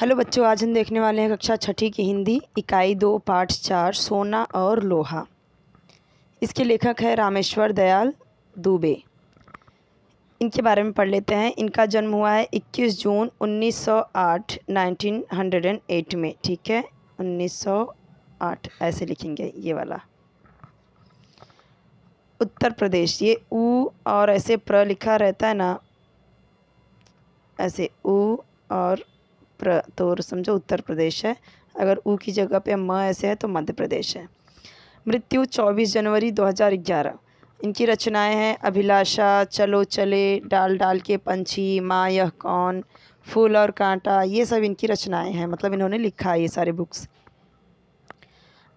hello बच्चों आज हम देखने वाले हैं कक्षा छठी की हिंदी इकाई दो पाठ चार सोना और लोहा इसके लेखक है रामेश्वर दयाल दुबे इनके बारे में पढ़ लेते हैं इनका जन्म हुआ है 21 जून 1908 1908 में ठीक है 1908 ऐसे लिखेंगे ये वाला उत्तर प्रदेश ये ऊ और ऐसे प्र लिखा रहता है ना ऐसे ऊ और प्र तो समझो उत्तर प्रदेश है अगर ऊ की जगह पे म ऐसे है तो मध्य प्रदेश है मृत्यु 24 जनवरी 2011 इनकी रचनाएं हैं अभिलाषा चलो चले डाल डाल के पंछी माँ यह कौन फूल और कांटा ये सब इनकी रचनाएं हैं मतलब इन्होंने लिखा है ये सारे बुक्स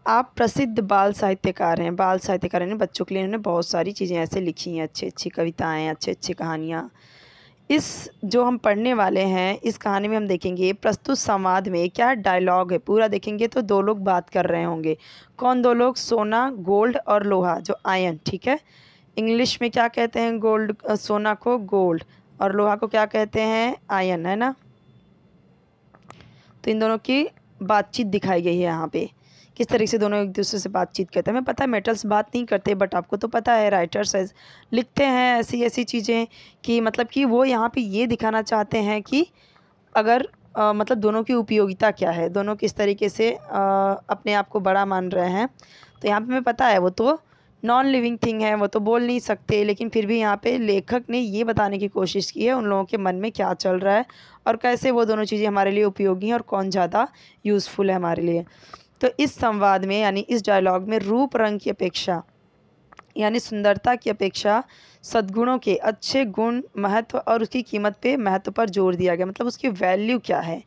आप प्रसिद्ध बाल साहित्यकार हैं बाल साहित्यकार ने बच्चों के लिए इन्होंने बहुत सारी चीज़ें ऐसे लिखी हैं अच्छी अच्छी कविताएँ अच्छी अच्छी कहानियाँ इस जो हम पढ़ने वाले हैं इस कहानी में हम देखेंगे प्रस्तुत संवाद में क्या डायलॉग है पूरा देखेंगे तो दो लोग बात कर रहे होंगे कौन दो लोग सोना गोल्ड और लोहा जो आयन ठीक है इंग्लिश में क्या कहते हैं गोल्ड सोना को गोल्ड और लोहा को क्या कहते हैं आयन है ना तो इन दोनों की बातचीत दिखाई गई है यहाँ पे किस तरीके से दोनों एक दूसरे से बातचीत करते हैं हमें पता है मेटल्स बात नहीं करते बट आपको तो पता है राइटर्स लिखते हैं ऐसी ऐसी चीज़ें कि मतलब कि वो यहाँ पे ये दिखाना चाहते हैं कि अगर आ, मतलब दोनों की उपयोगिता क्या है दोनों किस तरीके से आ, अपने आप को बड़ा मान रहे हैं तो यहाँ पर हमें पता है वो तो नॉन लिविंग थिंग है वो तो बोल नहीं सकते लेकिन फिर भी यहाँ पे लेखक ने ये बताने की कोशिश की है उन लोगों के मन में क्या चल रहा है और कैसे वो दोनों चीज़ें हमारे लिए उपयोगी हैं और कौन ज़्यादा यूज़फुल है हमारे लिए तो इस संवाद में यानी इस डायलॉग में रूप रंग की अपेक्षा यानी सुंदरता की अपेक्षा सद्गुणों के अच्छे गुण महत्व और उसकी कीमत पे महत्व पर जोर दिया गया मतलब उसकी वैल्यू क्या है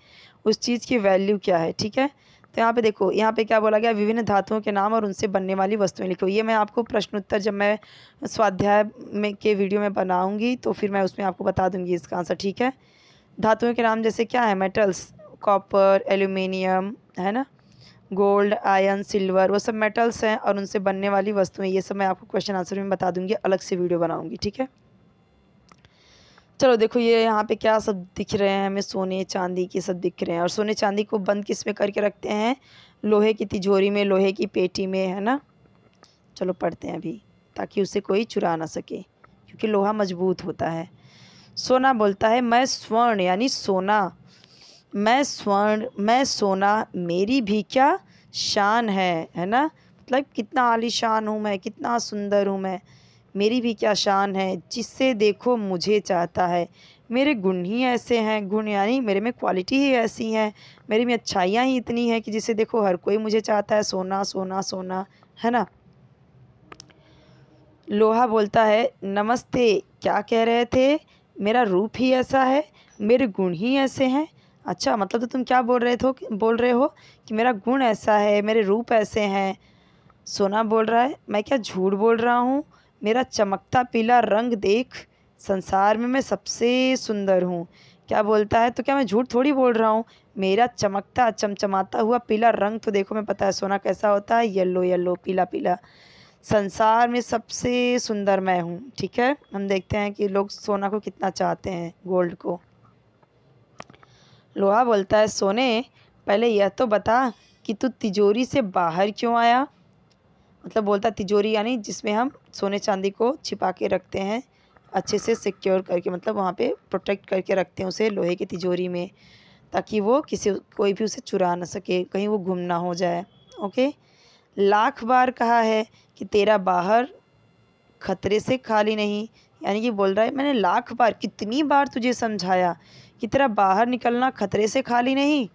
उस चीज़ की वैल्यू क्या है ठीक है तो यहाँ पे देखो यहाँ पे क्या बोला गया विभिन्न धातुओं के नाम और उनसे बनने वाली वस्तुएं लिखो ये मैं आपको प्रश्न उत्तर जब मैं स्वाध्याय में के वीडियो में बनाऊँगी तो फिर मैं उसमें आपको बता दूँगी इसका आंसर ठीक है धातुओं के नाम जैसे क्या है मेटल्स कॉपर एल्यूमिनियम है ना गोल्ड आयन सिल्वर वो सब मेटल्स हैं और उनसे बनने वाली वस्तुएं ये सब मैं आपको क्वेश्चन आंसर में बता दूंगी अलग से वीडियो बनाऊंगी ठीक है चलो देखो ये यहाँ पे क्या सब दिख रहे हैं हमें सोने चांदी के सब दिख रहे हैं और सोने चांदी को बंद किस में करके रखते हैं लोहे की तिजोरी में लोहे की पेटी में है ना चलो पढ़ते हैं अभी ताकि उसे कोई चुरा ना सके क्योंकि लोहा मजबूत होता है सोना बोलता है मैं स्वर्ण यानी सोना मैं स्वर्ण मैं सोना मेरी भी क्या शान है है ना मतलब कितना आलीशान हूँ मैं कितना सुंदर हूँ मैं मेरी भी क्या शान है जिससे देखो मुझे चाहता है मेरे गुण ही ऐसे हैं गुण यानी मेरे में क्वालिटी ही ऐसी हैं मेरे में अच्छाइयाँ ही इतनी हैं कि जिसे देखो हर कोई मुझे चाहता है सोना सोना सोना है ना लोहा बोलता है नमस्ते क्या कह रहे थे मेरा रूप ही ऐसा है मेरे गुण ही ऐसे हैं अच्छा मतलब तो तुम क्या बोल रहे थो बोल रहे हो कि मेरा गुण ऐसा है मेरे रूप ऐसे हैं सोना बोल रहा है मैं क्या झूठ बोल रहा हूँ मेरा चमकता पीला रंग देख संसार में मैं सबसे सुंदर हूँ क्या बोलता है तो क्या मैं झूठ थोड़ी बोल रहा हूँ मेरा चमकता चमचमाता हुआ पीला रंग तो देखो मैं पता है सोना कैसा होता है येल्लो येल्लो पीला पीला संसार में सबसे सुंदर मैं हूँ ठीक है हम देखते हैं कि लोग सोना को कितना चाहते हैं गोल्ड को लोहा बोलता है सोने पहले यह तो बता कि तू तिजोरी से बाहर क्यों आया मतलब बोलता तिजोरी यानी जिसमें हम सोने चांदी को छिपा के रखते हैं अच्छे से सिक्योर करके मतलब वहाँ पे प्रोटेक्ट करके रखते हैं उसे लोहे की तिजोरी में ताकि वो किसी कोई भी उसे चुरा ना सके कहीं वो घूम ना हो जाए ओके लाख बार कहा है कि तेरा बाहर खतरे से खाली नहीं यानी कि बोल रहा है मैंने लाख बार कितनी बार तुझे समझाया की तरह बाहर निकलना खतरे से खाली नहीं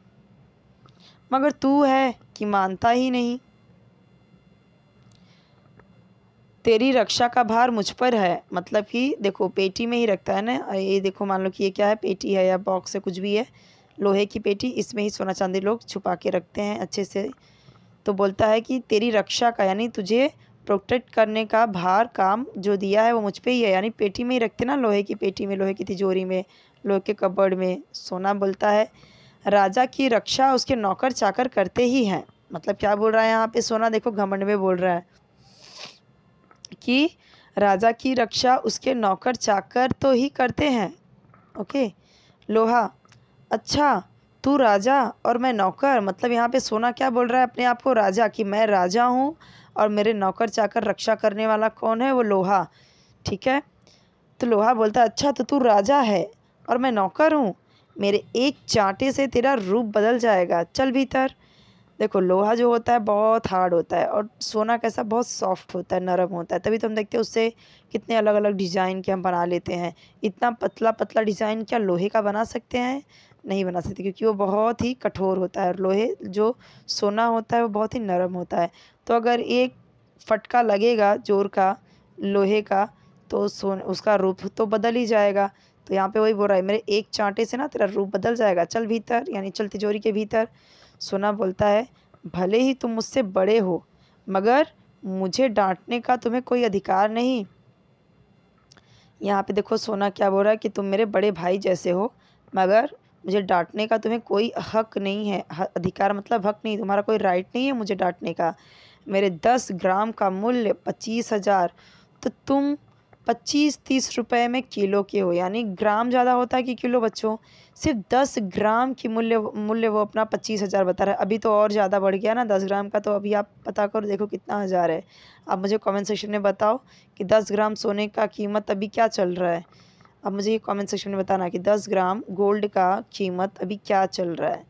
मगर तू है कि मानता ही नहीं तेरी रक्षा का भार मुझ पर है मतलब कि देखो पेटी में ही रखता है ना ये देखो मान लो कि ये क्या है पेटी है या बॉक्स है कुछ भी है लोहे की पेटी इसमें ही सोना चांदी लोग छुपा के रखते हैं अच्छे से तो बोलता है कि तेरी रक्षा का यानी तुझे प्रोटेक्ट करने का भार काम जो दिया है वो मुझ पर ही है यानी पेटी में ही रखते ना लोहे की पेटी में लोहे की तिजोरी में लोह के कबर्ड में सोना बोलता है राजा की रक्षा उसके नौकर चाकर करते ही हैं मतलब क्या बोल रहा है यहाँ पे सोना देखो घमंड में बोल रहा है कि राजा की रक्षा उसके नौकर चाकर तो ही करते हैं ओके लोहा अच्छा तू राजा और मैं नौकर मतलब यहाँ पे सोना क्या बोल रहा है अपने आप को राजा कि मैं राजा हूँ और मेरे नौकर चाकर रक्षा करने वाला कौन है वो लोहा ठीक है तो लोहा बोलता है अच्छा तो तू राजा है और मैं नौकर हूँ मेरे एक चांटे से तेरा रूप बदल जाएगा चल भीतर देखो लोहा जो होता है बहुत हार्ड होता है और सोना कैसा बहुत सॉफ्ट होता है नरम होता है तभी तो हम देखते हैं उससे कितने अलग अलग डिज़ाइन के हम बना लेते हैं इतना पतला पतला डिज़ाइन क्या लोहे का बना सकते हैं नहीं बना सकते क्योंकि वो बहुत ही कठोर होता है और लोहे जो सोना होता है वो बहुत ही नरम होता है तो अगर एक फटका लगेगा जोर का लोहे का तो सोन उसका रूप तो बदल ही जाएगा तो यहाँ पे वही बोल रहा है मेरे एक चांटे से ना तेरा रूप बदल जाएगा चल भीतर यानी चल तिजोरी के भीतर सोना बोलता है भले ही तुम मुझसे बड़े हो मगर मुझे डांटने का तुम्हें कोई अधिकार नहीं यहाँ पे देखो सोना क्या बोल रहा है कि तुम मेरे बड़े भाई जैसे हो मगर मुझे डांटने का तुम्हें कोई हक नहीं है अधिकार मतलब हक नहीं तुम्हारा कोई राइट नहीं है मुझे डांटने का मेरे दस ग्राम का मूल्य पच्चीस हज़ार तो तुम पच्चीस तीस रुपए में किलो के हो यानी ग्राम ज़्यादा होता है कि किलो बच्चों सिर्फ दस ग्राम की मूल्य मूल्य वो अपना पच्चीस हज़ार बता रहा है अभी तो और ज़्यादा बढ़ गया ना दस ग्राम का तो अभी आप पता करो देखो कितना हज़ार है आप मुझे कमेंट सेक्शन में बताओ कि दस ग्राम सोने का कीमत अभी क्या चल रहा है अब मुझे ये कॉमेंट सेक्शन में बताना कि दस ग्राम गोल्ड का कीमत अभी क्या चल रहा है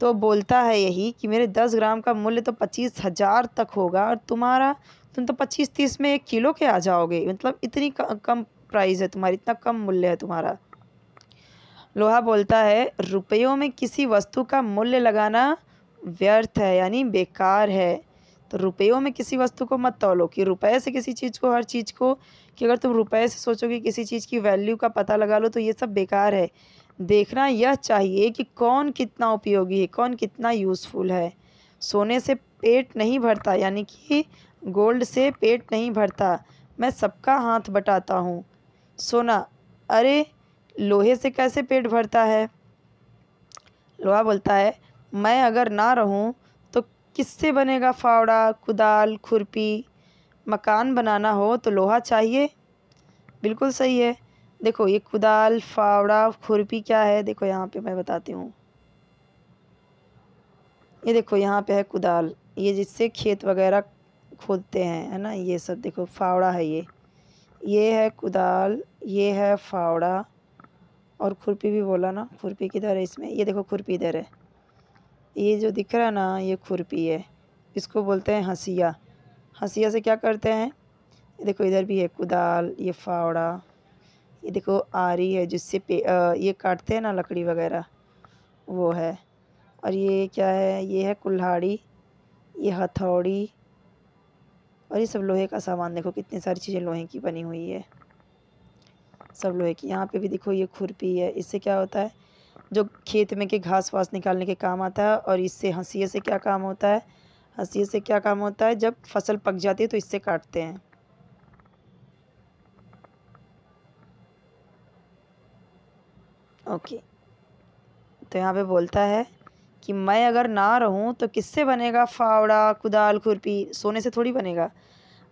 तो बोलता है यही कि मेरे दस ग्राम का मूल्य तो पच्चीस हज़ार तक होगा और तुम्हारा तुम तो पच्चीस तीस में एक किलो के आ जाओगे मतलब इतनी कम प्राइस है तुम्हारी इतना कम मूल्य है तुम्हारा लोहा बोलता है रुपयों में किसी वस्तु का मूल्य लगाना व्यर्थ है यानी बेकार है तो रुपयों में किसी वस्तु को मत तोलो कि रुपए से किसी चीज़ को हर चीज़ को कि अगर तुम रुपए से सोचोगे कि किसी चीज़ की वैल्यू का पता लगा लो तो ये सब बेकार है देखना यह चाहिए कि कौन कितना उपयोगी है कौन कितना यूज़फुल है सोने से पेट नहीं भरता यानी कि गोल्ड से पेट नहीं भरता मैं सबका हाथ बटाता हूँ सोना अरे लोहे से कैसे पेट भरता है लोहा बोलता है मैं अगर ना रहूँ तो किससे बनेगा फावड़ा कुदाल खुरपी मकान बनाना हो तो लोहा चाहिए बिल्कुल सही है देखो ये कुदाल फावड़ा खुरपी क्या है देखो यहाँ पे मैं बताती हूँ ये देखो यहाँ पे है कुदाल ये जिससे खेत वगैरह खोदते हैं है ना ये सब देखो फावड़ा है ये ये है कुदाल ये है फावड़ा और खुरपी भी बोला ना खुरपी किधर है इसमें ये देखो खुरपी इधर है ये जो दिख रहा है ना ये खुरपी है इसको बोलते हैं हंसिया हंसिया से क्या करते हैं ये देखो इधर भी है कुदाल ये फावड़ा ये देखो आरी है जिससे पे आ, ये काटते हैं ना लकड़ी वगैरह वो है और ये क्या है ये है कुल्हाड़ी ये हथौड़ी और ये सब लोहे का सामान देखो कितनी सारी चीज़ें लोहे की बनी हुई है सब लोहे की यहाँ पे भी देखो ये खुरपी है इससे क्या होता है जो खेत में के घास वास निकालने के काम आता है और इससे हंसी से क्या काम होता है हंसी से क्या काम होता है जब फसल पक जाती है तो इससे काटते हैं ओके तो यहाँ पे बोलता है कि मैं अगर ना रहूं तो किससे बनेगा फावड़ा कुदाल खुरपी सोने से थोड़ी बनेगा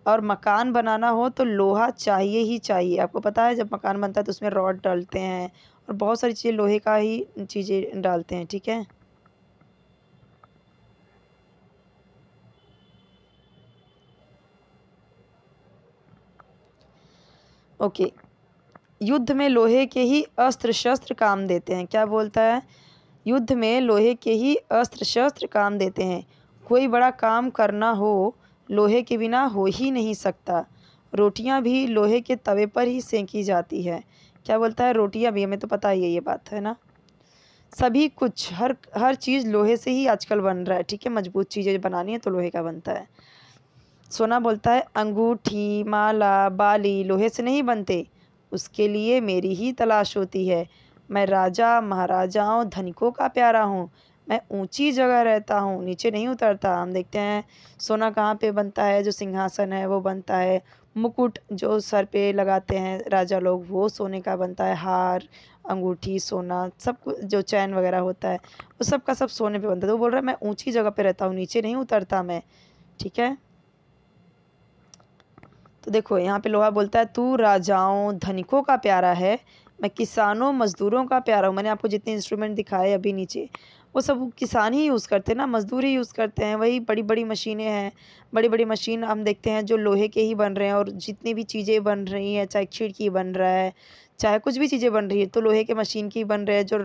और मकान बनाना हो तो लोहा चाहिए ही चाहिए आपको पता है जब मकान बनता है तो उसमें रॉड डालते हैं और बहुत सारी चीज़ें लोहे का ही चीज़ें डालते हैं ठीक है ओके युद्ध में लोहे के ही अस्त्र शस्त्र काम देते हैं क्या बोलता है युद्ध में लोहे के ही अस्त्र शस्त्र काम देते हैं कोई बड़ा काम करना हो लोहे के बिना हो ही नहीं सकता रोटियां भी लोहे के तवे पर ही सेंकी जाती है क्या बोलता है रोटियां भी हमें तो पता ही है ये बात है ना सभी कुछ हर हर चीज़ लोहे से ही आजकल बन रहा है ठीक है मजबूत चीज़ें बनानी है तो लोहे का बनता है सोना बोलता है अंगूठी माला बाली लोहे से नहीं बनते उसके लिए मेरी ही तलाश होती है मैं राजा महाराजाओं धनिकों का प्यारा हूँ मैं ऊंची जगह रहता हूँ नीचे नहीं उतरता हम देखते हैं सोना कहाँ पे बनता है जो सिंहासन है वो बनता है मुकुट जो सर पे लगाते हैं राजा लोग वो सोने का बनता है हार अंगूठी सोना सब कुछ जो चैन वगैरह होता है वो सब का सब सोने पे बनता है तो वो बोल रहा है मैं ऊंची जगह पे रहता हूँ नीचे नहीं उतरता मैं ठीक है तो देखो यहाँ पे लोहा बोलता है तू राजाओं धनिकों का प्यारा है मैं किसानों मज़दूरों का प्यारा हूँ मैंने आपको जितने इंस्ट्रूमेंट दिखाए अभी नीचे वो सब किसान ही यूज़ करते हैं ना मज़दूर ही यूज़ करते हैं वही बड़ी बड़ी मशीनें हैं बड़ी बड़ी मशीन हम देखते हैं जो लोहे के ही बन रहे हैं और जितनी भी चीज़ें बन रही हैं चाहे खिड़की बन रहा है चाहे कुछ भी चीज़ें बन रही है तो लोहे के मशीन की बन रहे हैं जो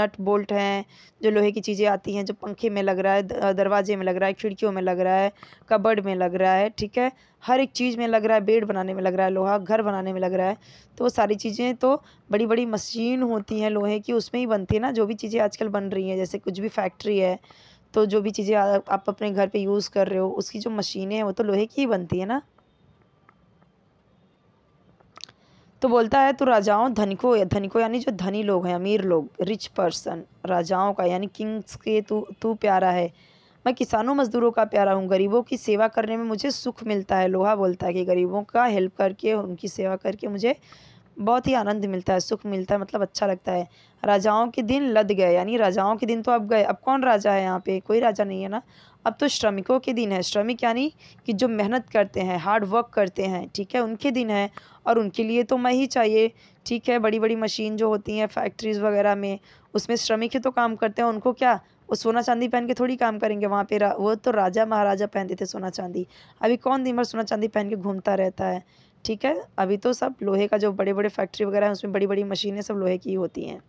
नट बोल्ट हैं जो लोहे की चीज़ें आती हैं जो पंखे में लग रहा है दरवाजे में लग रहा है खिड़कियों में लग रहा है कबर्ड में लग रहा है ठीक है हर एक चीज़ में लग रहा है बेड बनाने में लग रहा है लोहा घर बनाने में लग रहा है तो वो सारी चीज़ें तो बड़ी बड़ी मशीन होती हैं लोहे की उसमें ही बनती है ना जो भी चीज़ें आजकल बन रही हैं जैसे कुछ भी फैक्ट्री है तो जो भी चीज़ें आप अपने घर पे यूज़ कर रहे हो उसकी जो मशीनें हैं वो तो लोहे की ही बनती है ना तो बोलता है तो राजाओं धनिको धनिको यानी जो धनी लोग हैं अमीर लोग रिच पर्सन राजाओं का यानी किंग्स के तू तू प्यारा है मैं किसानों मजदूरों का प्यारा हूँ गरीबों की सेवा करने में मुझे सुख मिलता है लोहा बोलता है कि गरीबों का हेल्प करके उनकी सेवा करके मुझे बहुत ही आनंद मिलता है सुख मिलता है मतलब अच्छा लगता है राजाओं के दिन लद गए यानी राजाओं के दिन तो अब गए अब कौन राजा है यहाँ पे कोई राजा नहीं है ना अब तो श्रमिकों के दिन है श्रमिक यानी कि जो मेहनत करते हैं हार्ड वर्क करते हैं ठीक है उनके दिन है और उनके लिए तो मैं ही चाहिए ठीक है बड़ी बड़ी मशीन जो होती हैं फैक्ट्रीज़ वगैरह में उसमें श्रमिक ही तो काम करते हैं उनको क्या वो सोना चांदी पहन के थोड़ी काम करेंगे वहाँ पर वो तो राजा महाराजा पहनते थे सोना चांदी अभी कौन दिन भर सोना चांदी पहन के घूमता रहता है ठीक है अभी तो सब लोहे का जो बड़े बड़े फैक्ट्री वगैरह हैं उसमें बड़ी बड़ी मशीनें सब लोहे की होती हैं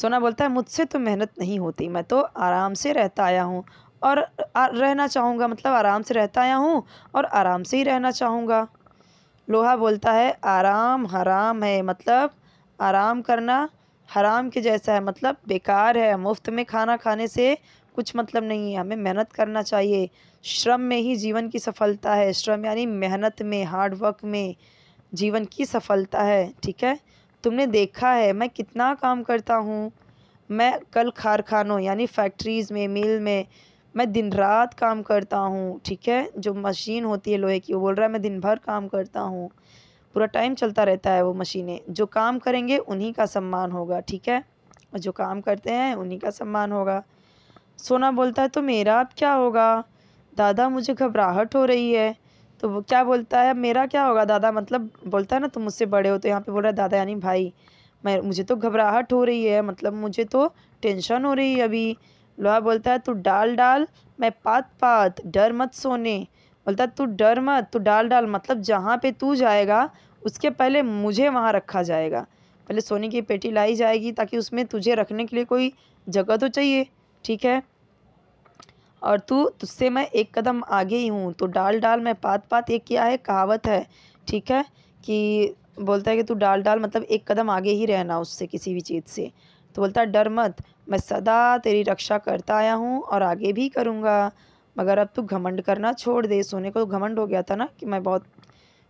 सोना बोलता है मुझसे तो मेहनत नहीं होती मैं तो आराम से रहता आया हूँ और रहना चाहूँगा मतलब आराम से रहता आया हूँ और आराम से ही रहना चाहूँगा लोहा बोलता है आराम हराम है मतलब आराम करना हराम के जैसा है मतलब बेकार है मुफ्त में खाना खाने से कुछ मतलब नहीं है हमें मेहनत करना चाहिए श्रम में ही जीवन की सफलता है श्रम यानी मेहनत में हार्ड वर्क में जीवन की सफलता है ठीक है तुमने देखा है मैं कितना काम करता हूँ मैं कल कारखानों यानी फैक्ट्रीज़ में मिल में मैं दिन रात काम करता हूँ ठीक है जो मशीन होती है लोहे की वो बोल रहा है मैं दिन भर काम करता हूँ पूरा टाइम चलता रहता है वो मशीनें जो काम करेंगे उन्हीं का सम्मान होगा ठीक है और जो काम करते हैं उन्हीं का सम्मान होगा सोना बोलता है तो मेरा अब क्या होगा दादा मुझे घबराहट हो रही है तो वो क्या बोलता है मेरा क्या होगा दादा मतलब बोलता है ना तुम मुझसे बड़े हो तो यहाँ पे बोल रहा है दादा यानी भाई मैं मुझे तो घबराहट हो रही है मतलब मुझे तो टेंशन हो रही है अभी लोहा बोलता है तू डाल डाल मैं पात पात डर मत सोने बोलता है तू डर मत तू डाल डाल मतलब जहाँ पे तू जाएगा उसके पहले मुझे वहाँ रखा जाएगा पहले सोने की पेटी लाई जाएगी ताकि उसमें तुझे रखने के लिए कोई जगह तो चाहिए ठीक है और तू तुझसे मैं एक कदम आगे ही हूँ तो डाल डाल मैं पात पात ये क्या है कहावत है ठीक है कि बोलता है कि तू डाल डाल मतलब एक कदम आगे ही रहना उससे किसी भी चीज़ से तो बोलता है डर मत मैं सदा तेरी रक्षा करता आया हूँ और आगे भी करूँगा मगर अब तू घमंड करना छोड़ दे सोने को तो घमंड हो गया था ना कि मैं बहुत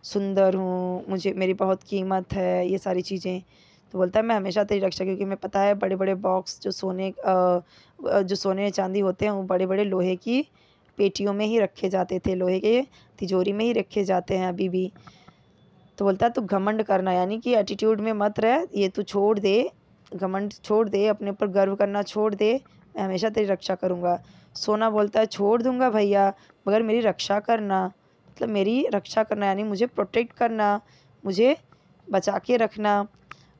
सुंदर हूँ मुझे मेरी बहुत कीमत है ये सारी चीज़ें तो बोलता है मैं हमेशा तेरी रक्षा क्योंकि मैं पता है बड़े बड़े बॉक्स जो सोने जो सोने चांदी होते हैं वो बड़े बड़े लोहे की पेटियों में ही रखे जाते थे लोहे के तिजोरी में ही रखे जाते हैं अभी भी तो बोलता है तू घमंड करना यानी कि एटीट्यूड में मत रह ये तू छोड़ दे घमंड छोड़ दे अपने ऊपर गर्व करना छोड़ दे मैं हमेशा तेरी रक्षा करूँगा सोना बोलता है छोड़ दूँगा भैया मगर मेरी रक्षा करना मतलब मेरी रक्षा करना यानी मुझे प्रोटेक्ट करना मुझे बचा के रखना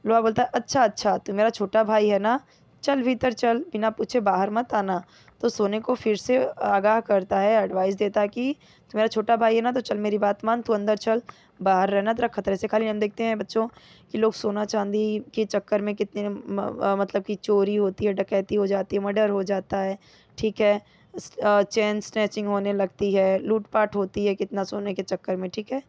लोहा बोलता है अच्छा अच्छा तू मेरा छोटा भाई है ना चल भीतर चल बिना पूछे बाहर मत आना तो सोने को फिर से आगाह करता है एडवाइस देता है कि तो मेरा छोटा भाई है ना तो चल मेरी बात मान तू अंदर चल बाहर रहना तेरा खतरे से खाली हम देखते हैं बच्चों कि लोग सोना चांदी के चक्कर में कितने मतलब कि चोरी होती है डकैती हो जाती है मर्डर हो जाता है ठीक है चैन स्नैचिंग होने लगती है लूटपाट होती है कितना सोने के चक्कर में ठीक है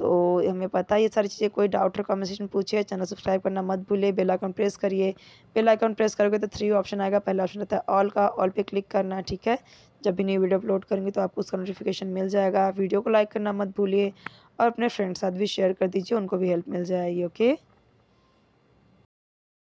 तो हमें पता है ये सारी चीज़ें कोई डाउट और कमेंट सेक्शन पूछिए चैनल सब्सक्राइब करना मत भूलिए बेल आइकन प्रेस करिए बेल आइकन प्रेस करोगे तो थ्री ऑप्शन आएगा पहला ऑप्शन रहता है ऑल का ऑल पे क्लिक करना ठीक है जब भी नई वीडियो अपलोड करेंगे तो आपको उसका नोटिफिकेशन मिल जाएगा वीडियो को लाइक करना मत भूलिए और अपने फ्रेंड साथ भी शेयर कर दीजिए उनको भी हेल्प मिल जाएगी ओके